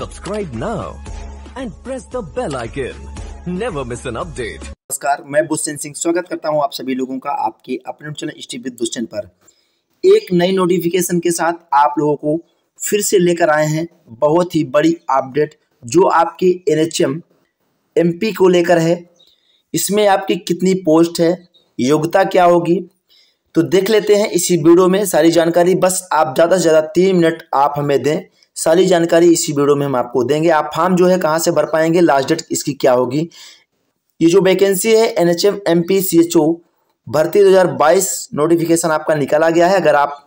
Subscribe now and press the bell icon. Never miss an update. नमस्कार मैं बुश्चन सिंह स्वागत करता हूं आप सभी लोगों का आपके अपने चैनल स्टीप विद बुश्चन पर एक नई नोटिफिकेशन के साथ आप लोगों को फिर से लेकर आए हैं बहुत ही बड़ी अपडेट जो आपके एनएचएम एमपी को लेकर है इसमें आपकी कितनी पोस्ट है योग्यता क्या होगी तो देख लेते हैं इसी वीडियो में सारी जानकारी बस आप ज़्यादा से ज़्यादा तीन मिनट आप हमें दें सारी जानकारी इसी वीडियो में हम आपको देंगे आप फॉर्म जो है कहाँ से भर पाएंगे लास्ट डेट इसकी क्या होगी ये जो वैकेंसी है N H M M P C H O भर्ती 2022 नोटिफिकेशन आपका निकाला गया है अगर आप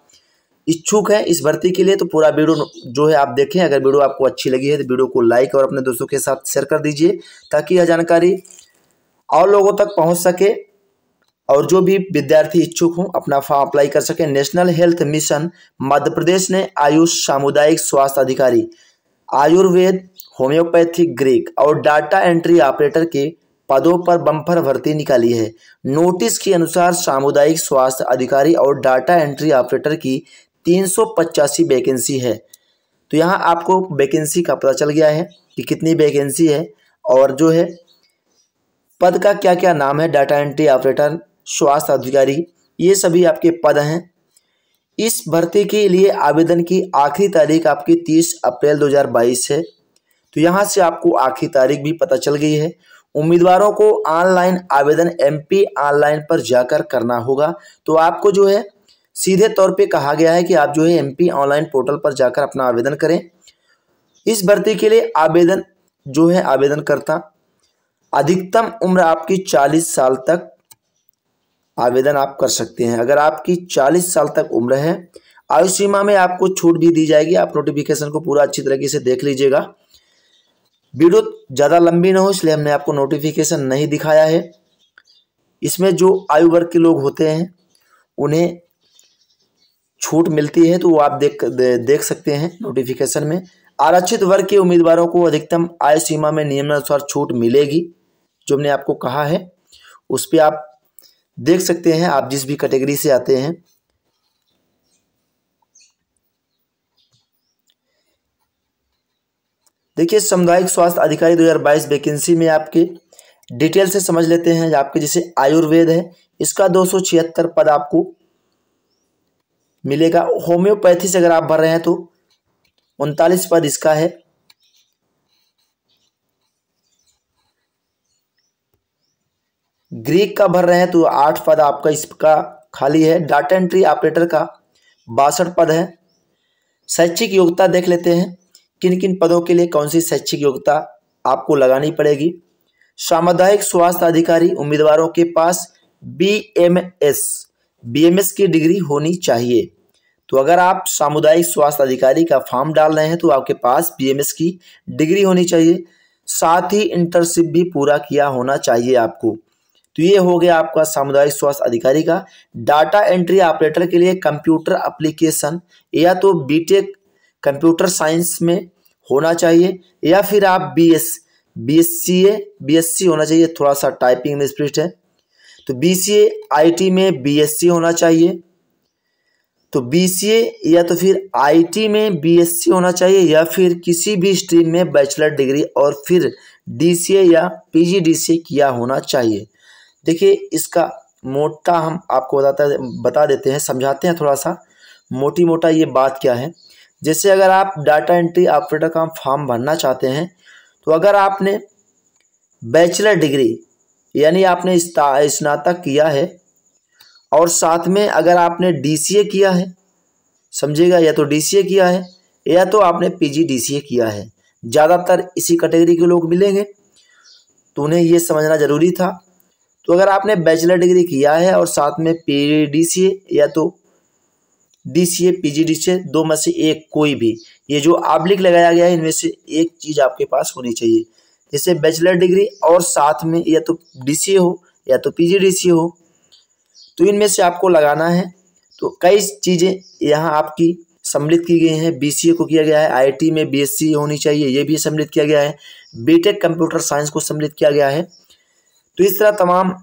इच्छुक हैं इस भर्ती के लिए तो पूरा वीडियो जो है आप देखें अगर वीडियो आपको अच्छी लगी है तो वीडियो को लाइक और अपने दोस्तों के साथ शेयर कर दीजिए ताकि यह जानकारी और लोगों तक पहुंच सके और जो भी विद्यार्थी इच्छुक हों अपना फॉर्म अप्लाई कर सकें national health mission Madhya Pradesh ने आयुष सामुदायिक स्वास्थ्य अधिकारी आयुर्वेद होम्योपैथिक ग्रीक और डाटा एंट्री ऑपरेटर के पदों पर बम्फर भर्ती निकाली है नोटिस के अनुसार सामुदायिक स्वास्थ्य अधिकारी और डाटा एंट्री ऑपरेटर की तीन वैकेंसी है तो यहाँ आपको वैकेंसी का पता चल गया है कि कितनी वैकेंसी है और जो है पद का क्या क्या नाम है डाटा एंट्री ऑपरेटर स्वास्थ्य अधिकारी ये सभी आपके पद हैं इस भर्ती के लिए आवेदन की आखिरी तारीख आपकी 30 अप्रैल 2022 है तो यहाँ से आपको आखिरी तारीख भी पता चल गई है उम्मीदवारों को ऑनलाइन आवेदन एमपी ऑनलाइन पर जाकर करना होगा तो आपको जो है सीधे तौर पे कहा गया है कि आप जो है एमपी ऑनलाइन पोर्टल पर जाकर अपना आवेदन करें इस भर्ती के लिए आवेदन जो है आवेदनकर्ता अधिकतम उम्र आपकी 40 साल तक आवेदन आप कर सकते हैं अगर आपकी चालीस साल तक उम्र है आयु सीमा में आपको छूट भी दी जाएगी आप नोटिफिकेशन को पूरा अच्छी तरीके से देख लीजिएगा वीडियो ज़्यादा लंबी ना हो इसलिए हमने आपको नोटिफिकेशन नहीं दिखाया है इसमें जो आयु वर्ग के लोग होते हैं उन्हें छूट मिलती है तो वो आप देख देख सकते हैं नोटिफिकेशन में आरक्षित वर्ग के उम्मीदवारों को अधिकतम आयु सीमा में नियमानुसार छूट मिलेगी जो हमने आपको कहा है उस पर आप देख सकते हैं आप जिस भी कैटेगरी से आते हैं देखिए सामुदायिक स्वास्थ्य अधिकारी 2022 वैकेंसी में आपके डिटेल से समझ लेते हैं आपके जैसे आयुर्वेद है इसका दो पद आपको मिलेगा होम्योपैथी से अगर आप भर रहे हैं तो उनतालीस पद इसका है ग्रीक का भर रहे हैं तो आठ पद आपका इसका खाली है डाटा एंट्री ऑपरेटर का बासठ पद है शैक्षिक योग्यता देख लेते हैं किन किन पदों के लिए कौन सी शैक्षिक योग्यता आपको लगानी पड़ेगी सामुदायिक स्वास्थ्य अधिकारी उम्मीदवारों के पास बीएमएस बीएमएस की डिग्री होनी चाहिए तो अगर आप सामुदायिक स्वास्थ्य अधिकारी का फॉर्म डाल रहे हैं तो आपके पास बीएमएस की डिग्री होनी चाहिए साथ ही इंटर्नशिप भी पूरा किया होना चाहिए आपको तो ये हो गया आपका सामुदायिक स्वास्थ्य अधिकारी का डाटा एंट्री ऑपरेटर के लिए कंप्यूटर अप्लीकेशन या तो बी कंप्यूटर साइंस में होना चाहिए या फिर आप B S B S C A B S C होना चाहिए थोड़ा सा टाइपिंग में स्प्रिट है तो B C A I T में बी एस सी होना चाहिए तो बी सी ए या तो फिर आई टी में बी एस सी होना चाहिए या फिर किसी भी स्ट्रीम में बैचलर डिग्री और फिर डी सी ए या पी जी डी सी किया होना चाहिए देखिए इसका मोटा हम आपको बताता बता देते हैं समझाते हैं थोड़ा सा मोटी मोटा ये बात क्या है जैसे अगर आप डाटा एंट्री ऑपरेटर का फॉर्म भरना चाहते हैं तो अगर आपने बैचलर डिग्री यानी आपने स्नातक किया है और साथ में अगर आपने डीसीए किया है समझिएगा या तो डीसीए किया है या तो आपने डीसीए किया है ज़्यादातर इसी कैटेगरी के लोग मिलेंगे तो उन्हें ये समझना ज़रूरी था तो अगर आपने बैचलर डिग्री किया है और साथ में पी डी सी ए या तो D C A P G D C A दो में से एक कोई भी ये जो आब्लिक लगाया गया है इनमें से एक चीज़ आपके पास होनी चाहिए जैसे बैचलर डिग्री और साथ में या तो डी सी ए हो या तो पी जी डी सी हो तो इनमें से आपको लगाना है तो कई चीज़ें यहाँ आपकी सम्मिलित की गई हैं बीसीए को किया गया है आईटी में बीएससी होनी चाहिए ये भी सम्मिलित किया गया है बीटेक कंप्यूटर साइंस को सम्मिलित किया गया है तो इस तरह तमाम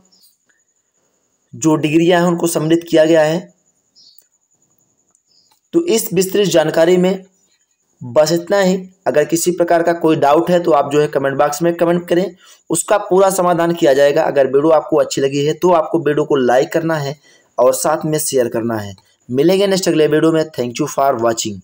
जो डिग्रियां हैं उनको सम्मिलित किया गया है तो इस विस्तृत जानकारी में बस इतना ही अगर किसी प्रकार का कोई डाउट है तो आप जो है कमेंट बॉक्स में कमेंट करें उसका पूरा समाधान किया जाएगा अगर वीडियो आपको अच्छी लगी है तो आपको वीडियो को लाइक करना है और साथ में शेयर करना है मिलेंगे नेक्स्ट अगले वीडियो में थैंक यू फॉर वॉचिंग